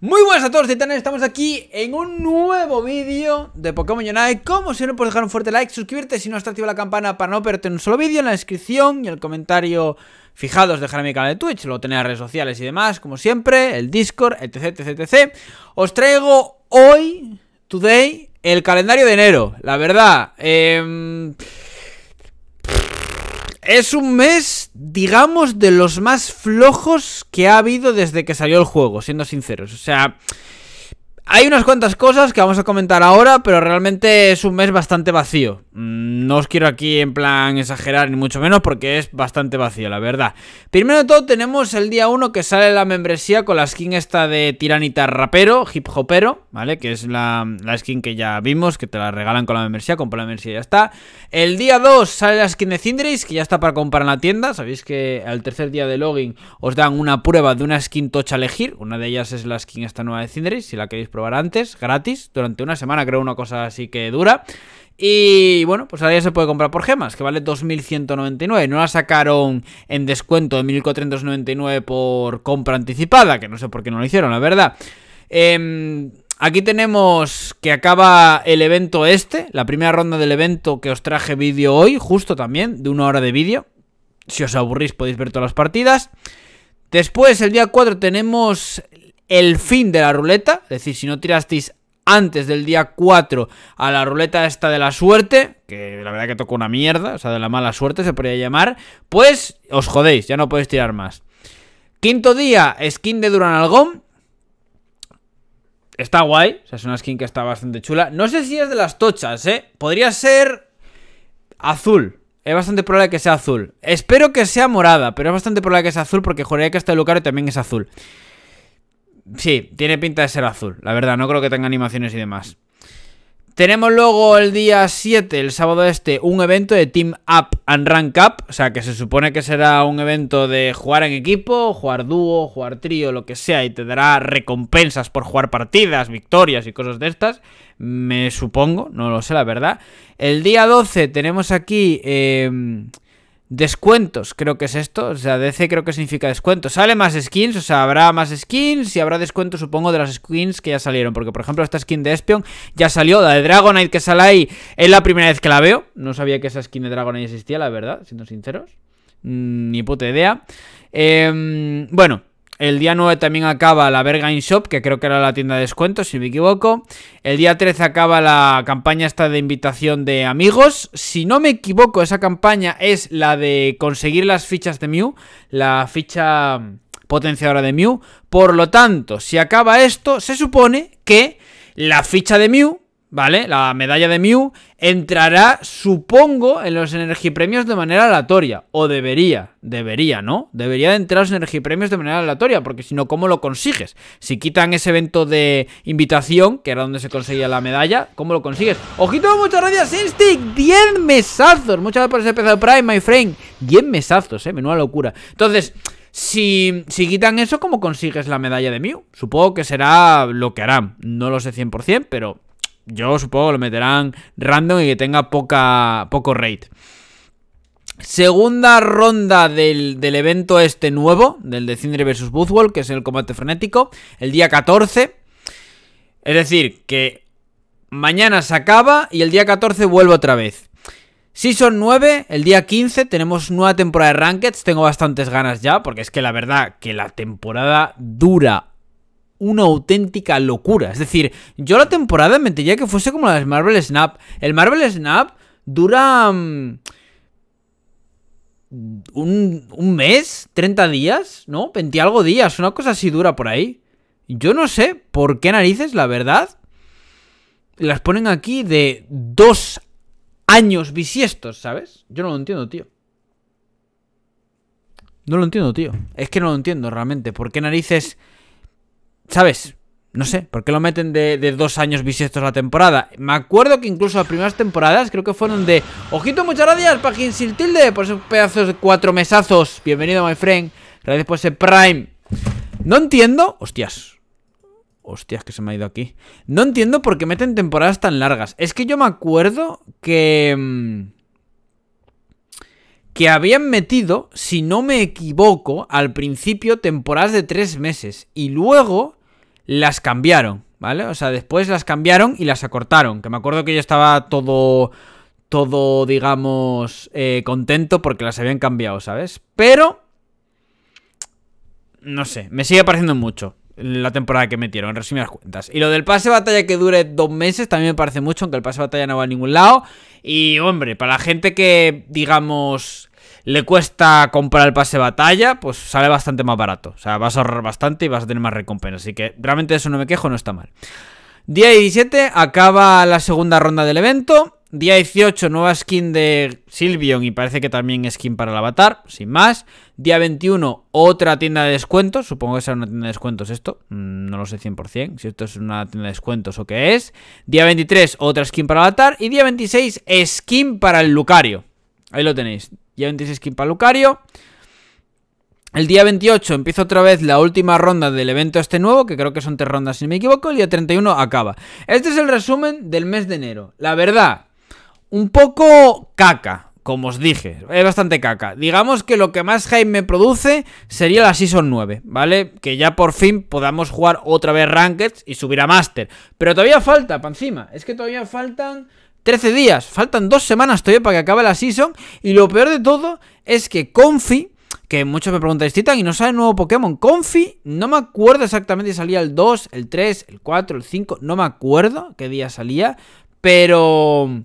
Muy buenas a todos titanes, estamos aquí en un nuevo vídeo de Pokémon Unite Como siempre puedes dejar un fuerte like, suscribirte si no está activa la campana para no perderte un solo vídeo En la descripción y en el comentario fijados dejar mi canal de Twitch, luego tener redes sociales y demás Como siempre, el Discord, etc, etc, etc Os traigo hoy, today, el calendario de enero La verdad, eh... Es un mes, digamos, de los más flojos que ha habido desde que salió el juego, siendo sinceros. O sea, hay unas cuantas cosas que vamos a comentar ahora, pero realmente es un mes bastante vacío. Mm, no os quiero aquí en plan exagerar ni mucho menos porque es bastante vacío, la verdad. Primero de todo tenemos el día 1 que sale la membresía con la skin esta de Tiranita Rapero, Hip Hopero, ¿vale? Que es la, skin que ya vimos, que te la regalan con la membresía, compra la membresía y ya está. El día 2 sale la skin de Cindris, que ya está para comprar en la tienda. Sabéis que al tercer día de login os dan una prueba de una skin tocha a elegir. Una de ellas es la skin esta nueva de Cindris, si la queréis probar antes, gratis, durante una semana, creo, una cosa así que dura. Y bueno, pues ahora ya se puede comprar por gemas, que vale 2.199. No la sacaron en descuento de 1.499 por compra anticipada, que no sé por qué no lo hicieron, la verdad. Em, aquí tenemos que acaba el evento este, la primera ronda del evento que os traje vídeo hoy, justo también, de una hora de vídeo. Si os aburrís podéis ver todas las partidas. Después, el día 4, tenemos el fin de la ruleta, es decir, si no tirasteis antes del día 4 a la ruleta esta de la suerte, que la verdad que tocó una mierda, o sea, de la mala suerte se podría llamar, pues os jodéis, ya no podéis tirar más. Quinto día, skin de Duran Está guay, o sea, es una skin que está bastante chula. No sé si es de las tochas, ¿eh? Podría ser azul. Es bastante probable que sea azul. Espero que sea morada, pero es bastante probable que sea azul porque juraría que este lugar también es azul. Sí, tiene pinta de ser azul, la verdad, no creo que tenga animaciones y demás. Tenemos luego el día 7, el sábado este, un evento de Team Up and Rank Up, o sea que se supone que será un evento de jugar en equipo, jugar dúo, jugar trío, lo que sea, y te dará recompensas por jugar partidas, victorias y cosas de estas, me supongo, no lo sé la verdad. El día 12 tenemos aquí... Em, Descuentos, creo que es esto. O sea, DC creo que significa descuento. Sale más skins, o sea, habrá más skins y habrá descuento, supongo, de las skins que ya salieron. Porque, por ejemplo, esta skin de Espion ya salió. La de Dragonite que sale ahí es la primera vez que la veo. No sabía que esa skin de Dragonite existía, la verdad, siendo sinceros. Mm, ni puta idea. Em, bueno. El día 9 también acaba la in Shop, que creo que era la tienda de descuentos, si me equivoco. El día 13 acaba la campaña esta de invitación de amigos. Si no me equivoco, esa campaña es la de conseguir las fichas de Mew, la ficha potenciadora de Mew. Por lo tanto, si acaba esto, se supone que la ficha de Mew ¿vale? La medalla de Mew entrará, supongo, en los energipremios de manera aleatoria. O debería, debería, ¿no? Debería de entrar los energipremios de manera aleatoria, porque si no, ¿cómo lo consigues? Si quitan ese evento de invitación, que era donde se conseguía la medalla, ¿cómo lo consigues? ¡Ojito! ¡Muchas gracias, Instinct! ¡10 mesazos! Muchas gracias por ese pedazo Prime, my friend. ¡Diez mesazos, ¿eh? Menuda locura. Entonces... Si, si, quitan eso, ¿cómo consigues la medalla de Mew? Supongo que será lo que harán. No lo sé 100%, pero yo supongo que lo meterán random y que tenga poca, poco rate. Segunda ronda del, evento este nuevo, del de versus vs. Boothwall, que es el combate frenético, el día 14. Es decir, que mañana se acaba y el día 14 vuelvo otra vez. Season 9, el día 15 tenemos nueva temporada de Rankeds, tengo bastantes ganas ya, porque es que la verdad que la temporada dura una auténtica locura. Es decir, yo la temporada me ya que fuese como la de Marvel Snap. El Marvel Snap dura... Mm, un, mes, 30 días, ¿no? 20 algo días, una cosa así dura por ahí. Yo no sé por qué narices, la verdad, las ponen aquí de dos años bisiestos, ¿sabes? Yo no lo entiendo, tío. No lo entiendo, tío. Es que no lo entiendo realmente. ¿Por qué narices ¿Sabes? No sé, ¿por qué lo meten de, dos años bisiestos la temporada? Me acuerdo que incluso las primeras temporadas creo que fueron de... Ojito, muchas gracias, Pagin Siltilde, por esos pedazos de cuatro mesazos. Bienvenido, my friend. Gracias por ese Prime. No entiendo... Hostias. Hostias, que se me ha ido aquí. No entiendo por qué meten temporadas tan largas. Es que yo me acuerdo que... Mm, que habían metido, si no me equivoco, al principio temporadas de tres meses. Y luego las cambiaron, ¿vale? O sea, después las cambiaron y las acortaron. Que me acuerdo que yo estaba todo, todo, digamos, eh, contento porque las habían cambiado, ¿sabes? Pero, no sé, me sigue pareciendo mucho la temporada que metieron, en resumidas cuentas. Y lo del pase batalla que dure dos meses también me parece mucho, aunque el pase batalla no va a ningún lado. Y, hombre, para la gente que, digamos le cuesta comprar el pase batalla, pues sale bastante más barato. O sea, vas a ahorrar bastante y vas a tener más recompensa. Así que realmente eso no me quejo, no está mal. Día 17 acaba la segunda ronda del evento. Día 18, nueva skin de Silvion y parece que también skin para el avatar, sin más. Día 21, otra tienda de descuentos. Supongo que será una tienda de descuentos esto. Mm, no lo sé 100%, si esto es una tienda de descuentos o qué es. Día 23, otra skin para el avatar. Y día 26, skin para el Lucario. Ahí lo tenéis. Ya 26 skin para Lucario. El día 28 empieza otra vez la última ronda del evento este nuevo, que creo que son tres rondas si me equivoco, el día 31 acaba. Este es el resumen del mes de enero. La verdad, un poco caca, como os dije, es bastante caca. Digamos que lo que más hype me produce sería la Season 9, ¿vale? Que ya por fin podamos jugar otra vez Rankeds y subir a Master. Pero todavía falta, para encima, es que todavía faltan... 13 días, faltan dos semanas todavía para que acabe la season. Y lo peor de todo es que Confi, que muchos me preguntáis, Titan, y no sale nuevo Pokémon. Confi, no me acuerdo exactamente si salía el 2, el 3, el 4, el 5, no me acuerdo qué día salía. Pero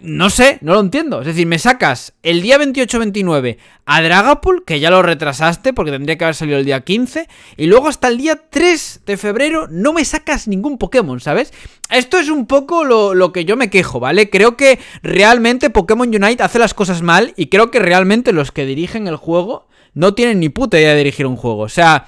no sé, no lo entiendo. Es decir, me sacas el día 28-29 a Dragapult, que ya lo retrasaste porque tendría que haber salido el día 15, y luego hasta el día 3 de febrero no me sacas ningún Pokémon, ¿sabes? Esto es un poco lo, lo que yo me quejo, ¿vale? Creo que realmente Pokémon Unite hace las cosas mal y creo que realmente los que dirigen el juego no tienen ni puta idea de dirigir un juego. O sea...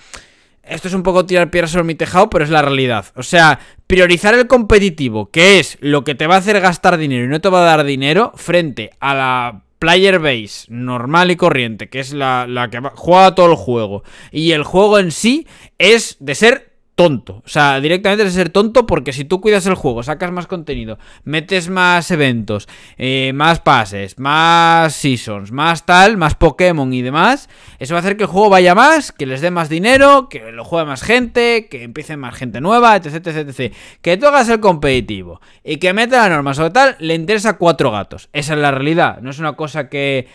Esto es un poco tirar piedras sobre mi tejado, pero es la realidad. O sea, priorizar el competitivo, que es lo que te va a hacer gastar dinero y no te va a dar dinero, frente a la player base normal y corriente, que es la, que juega todo el juego, y el juego en sí es de ser tonto. O sea, directamente es ser tonto porque si tú cuidas el juego, sacas más contenido, metes más eventos, eh, más pases, más seasons, más tal, más Pokémon y demás, eso va a hacer que el juego vaya más, que les dé más dinero, que lo juegue más gente, que empiece más gente nueva, etc, etc, etc. Que tú hagas el competitivo y que meta la norma sobre tal, le interesa cuatro gatos. Esa es la realidad, no es una cosa que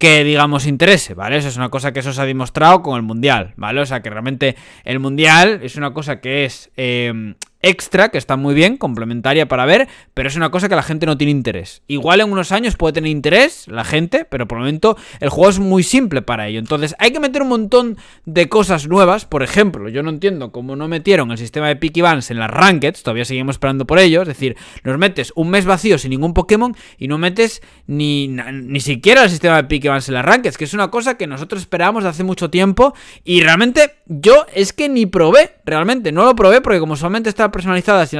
que, digamos, interese, ¿vale? Eso es una cosa que eso se ha demostrado con el Mundial, ¿vale? O sea, que realmente el Mundial es una cosa que es eh, extra, que está muy bien, complementaria para ver, pero es una cosa que la gente no tiene interés. Igual en unos años puede tener interés la gente, pero por el momento el juego es muy simple para ello. Entonces hay que meter un montón de cosas nuevas. Por ejemplo, yo no entiendo cómo no metieron el sistema de Picky en las Rankeds, todavía seguimos esperando por ello. Es decir, nos metes un mes vacío sin ningún Pokémon y no metes ni, ni siquiera el sistema de Picky en las Rankeds, que es una cosa que nosotros esperábamos de hace mucho tiempo y realmente yo es que ni probé, realmente, no lo probé porque como solamente está personalizada y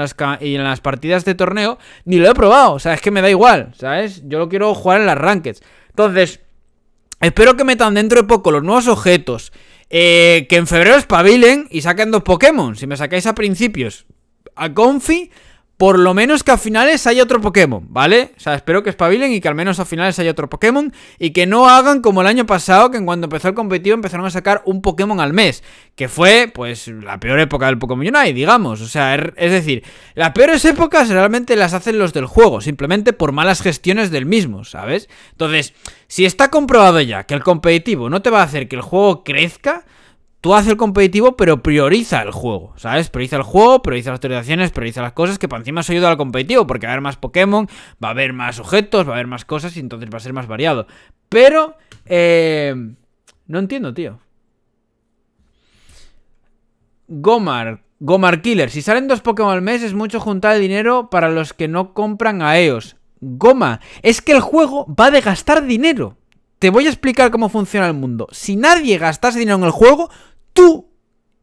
en, las, partidas de torneo, ni lo he probado, o sea, es que me da igual, ¿sabes? Yo lo quiero jugar en las rankings Entonces, espero que metan dentro de poco los nuevos objetos, eh, que en febrero espabilen y saquen dos Pokémon. Si me sacáis a principios a Confi, por lo menos que a finales haya otro Pokémon, ¿vale? O sea, espero que espabilen y que al menos a finales haya otro Pokémon y que no hagan como el año pasado, que en empezó el competitivo empezaron a sacar un Pokémon al mes, que fue, pues, la peor época del Pokémon Unite, digamos. O sea, er, es decir, las peores épocas realmente las hacen los del juego, simplemente por malas gestiones del mismo, ¿sabes? Entonces, si está comprobado ya que el competitivo no te va a hacer que el juego crezca, tú haces el competitivo, pero prioriza el juego, ¿sabes? Prioriza el juego, prioriza las autorizaciones, prioriza las cosas, que por encima se ayuda al competitivo, porque va a haber más Pokémon, va a haber más objetos, va a haber más cosas y entonces va a ser más variado. Pero, eh, no entiendo, tío. Gomar, Gomar Killer, si salen dos Pokémon al mes es mucho juntar dinero para los que no compran a EOS. Goma, es que el juego va de gastar dinero. Te voy a explicar cómo funciona el mundo. Si nadie gastase dinero en el juego, tú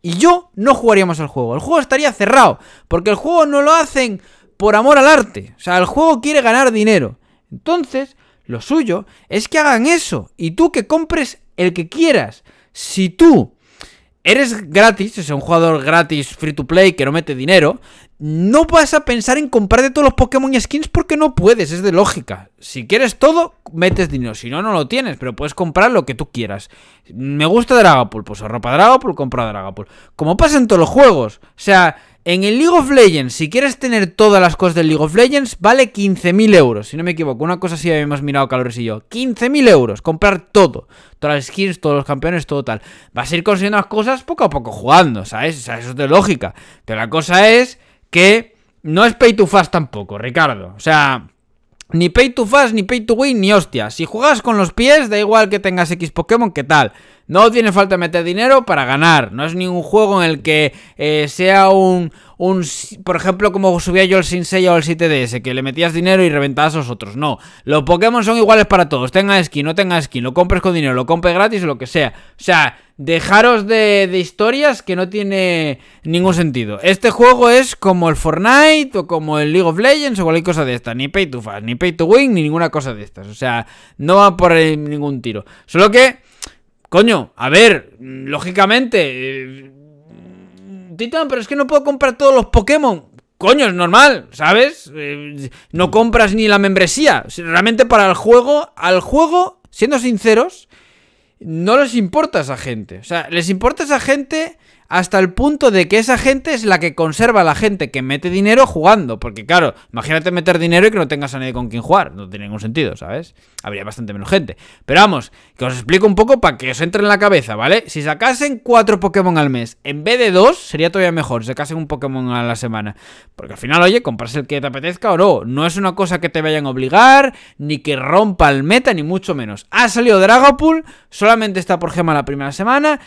y yo no jugaríamos al juego. El juego estaría cerrado, porque el juego no lo hacen por amor al arte. O sea, el juego quiere ganar dinero. Entonces, lo suyo es que hagan eso y tú que compres el que quieras. Si tú eres gratis, es un jugador gratis free to play que no mete dinero, no vas a pensar en comprarte todos los Pokémon y skins porque no puedes, es de lógica. Si quieres todo, metes dinero, si no, no lo tienes, pero puedes comprar lo que tú quieras. Me gusta Dragapult, pues ropa Dragapult, compra Dragapult. Como pasa en todos los juegos, o sea, en el League of Legends, si quieres tener todas las cosas del League of Legends, vale 15.000 euros, si no me equivoco, una cosa así habíamos mirado Calores y yo. 15.000 euros, comprar todo, todas las skins, todos los campeones, todo tal. Vas a ir consiguiendo las cosas poco a poco jugando, ¿sabes? eso es de lógica, pero la cosa es que no es pay to fast tampoco, Ricardo. O sea, ni pay to fast, ni pay to win, ni hostia. Si juegas con los pies, da igual que tengas X Pokémon, que tal. No tiene falta meter dinero para ganar. No es ningún juego en el que eh, sea un, un, Por ejemplo, como subía yo el Sin sello o el 7DS, que le metías dinero y reventabas a los otros. No. Los Pokémon son iguales para todos. Tenga skin, no tenga skin, lo compres con dinero, lo compres gratis o lo que sea. O sea, dejaros de, historias que no tiene ningún sentido. Este juego es como el Fortnite o como el League of Legends o cualquier cosa de estas. Ni pay to fast, ni pay to win, ni ninguna cosa de estas. O sea, no va por ningún tiro. Solo que Coño, a ver, lógicamente... Eh, Titan, pero es que no puedo comprar todos los Pokémon. Coño, es normal, ¿sabes? Eh, no compras ni la membresía. Realmente para el juego, al juego, siendo sinceros, no les importa esa gente. O sea, les importa esa gente hasta el punto de que esa gente es la que conserva la gente que mete dinero jugando. Porque claro, imagínate meter dinero y que no tengas a nadie con quien jugar. No tiene ningún sentido, ¿sabes? Habría bastante menos gente. Pero vamos, que os explico un poco para que os entre en la cabeza, ¿vale? Si sacasen cuatro Pokémon al mes en vez de dos, sería todavía mejor. Si sacasen un Pokémon a la semana. Porque al final, oye, compras el que te apetezca o no. No es una cosa que te vayan a obligar, ni que rompa el meta, ni mucho menos. Ha salido dragapool. solamente está por gema la primera semana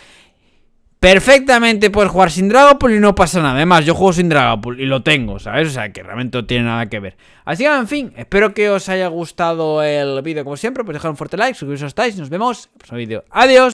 perfectamente puedes jugar sin Dragapult y no pasa nada. Además, yo juego sin Dragapult y lo tengo, ¿sabes? O sea, que realmente no tiene nada que ver. Así que, en fin, espero que os haya gustado el vídeo como siempre. Pues dejad un fuerte like, suscribiros si estáis y nos vemos en el próximo vídeo. ¡Adiós!